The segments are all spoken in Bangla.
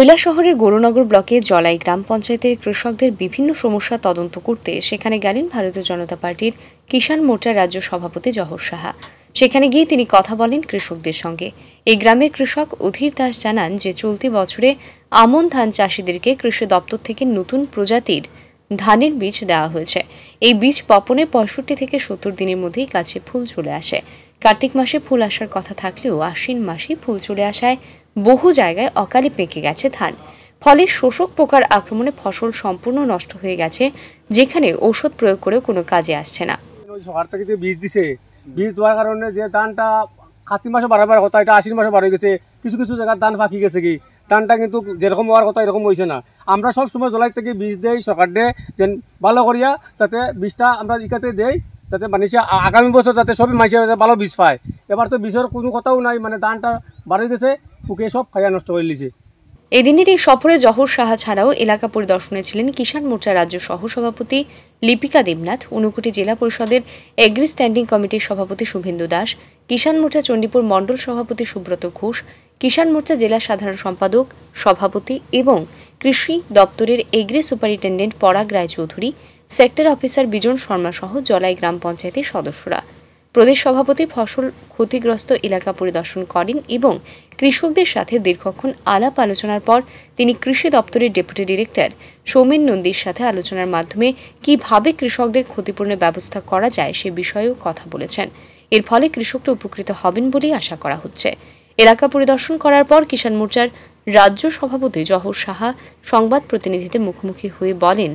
কৈলা শহরের গৌরনগর ব্লকে জলাই গ্রাম পঞ্চায়েতের কৃষকদের বিভিন্ন সমস্যা তদন্ত করতে সেখানে গেলেন ভারতীয় জনতা পার্টির কিষাণ মোর্চার রাজ্য সভাপতি জহর সাহা সেখানে গিয়ে তিনি কথা বলেন কৃষকদের সঙ্গে এই গ্রামের কৃষক অধীর দাস জানান যে চলতি বছরে আমন ধান চাষিদেরকে কৃষি দপ্তর থেকে নতুন প্রজাতির ধানের বীজ দেওয়া হয়েছে এই বীজ বপনের পঁয়ষট্টি থেকে সত্তর দিনের মধ্যেই গাছে ফুল চলে আসে কার্তিক মাসে ফুল আসার কথা থাকলেও আশ্বিন মাসে ফুল চলে আসায় বহু জায়গায় অকালে পেকে গেছে ধান ফলে শোষক পোকার আক্রমণে ফসল সম্পূর্ণ নষ্ট হয়ে গেছে যেখানে ঔষধ প্রয়োগ করেও কোনো কাজে আসছে না সরকার থেকে বীজ দিছে বীজ দেওয়ার কারণে যে ধানটা কার্তিক মাসে বারবার কথা এটা আশ্বিন মাসে বাড়ে গেছে কিছু কিছু জায়গার ধান ফাঁকি গেছে কি টানটা কিন্তু যেরকম হওয়ার কথা এরকম হয়েছে না আমরা সব সময় জলাই থেকে বীজ দেই সরকার দেয় যেন ভালো করিয়া যাতে বীজটা আমরা ইকাতে দেই যাতে মানুষে আগামী বছর যাতে সবই মাইসে ভালো বীজ পায় এবার তো বীজের কোনো কথাও নাই মানে ধানটা বাড়িয়ে দিয়েছে পুকে সব খাইয়া নষ্ট করে দিয়েছে এদিনের এই সফরে জহর সাহা ছাড়াও এলাকা পরিদর্শনে ছিলেন কিষাণ মোর্চা রাজ্য সহসভাপতি লিপিকা দেবনাথ ঊনকোটি জেলা পরিষদের এগ্রি স্ট্যান্ডিং কমিটির সভাপতি শুভেন্দু দাস কিষাণ মোর্চা চণ্ডীপুর মণ্ডল সভাপতি সুব্রত ঘোষ কিষাণ মোর্চা জেলা সাধারণ সম্পাদক সভাপতি এবং কৃষি দপ্তরের এগ্রে superintendent Parag Raychaudhuri sector officer Bijan Sharma সহ জলাই গ্রাম পঞ্চায়েতের সদস্যরা প্রদেশ সভাপতি ফসল ক্ষতিগ্রস্ত এলাকা পরিদর্শন করেন এবং কৃষকদের সাথে দীর্ঘক্ষণ আলাপ আলোচনার পর তিনি কৃষি দপ্তরের ডেপুটি ডিরেক্টর সৌমেন নন্দীর সাথে আলোচনার মাধ্যমে কিভাবে কৃষকদের ক্ষতিপূর্ণ ব্যবস্থা করা যায় সে বিষয়েও কথা বলেছেন এর ফলে কৃষকরা উপকৃত হবেন বলেই আশা করা হচ্ছে এলাকা পরিদর্শন করার পর কিষাণ মোর্চার রাজ্য সভাপতি জহর সাহা সংবাদ প্রতিনিধিদের মুখোমুখি হয়ে বলেন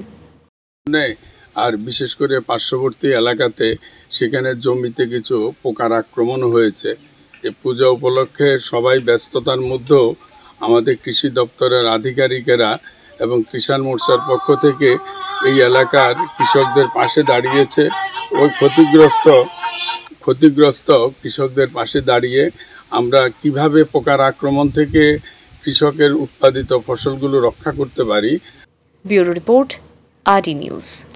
আর বিশেষ করে পার্শ্ববর্তী এলাকাতে সেখানে জমিতে কিছু পোকার আক্রমণ হয়েছে এ পূজা উপলক্ষে সবাই ব্যস্ততার মধ্যেও আমাদের কৃষি দপ্তরের আধিকারিকেরা এবং কিষাণ মোর্চার পক্ষ থেকে এই এলাকার কৃষকদের পাশে দাঁড়িয়েছে ওই ক্ষতিগ্রস্ত ক্ষতিগ্রস্ত কৃষকদের পাশে দাঁড়িয়ে আমরা কিভাবে পোকার আক্রমণ থেকে কৃষকের উৎপাদিত ফসলগুলো রক্ষা করতে পারি ব্যুরো রিপোর্ট আর নিউজ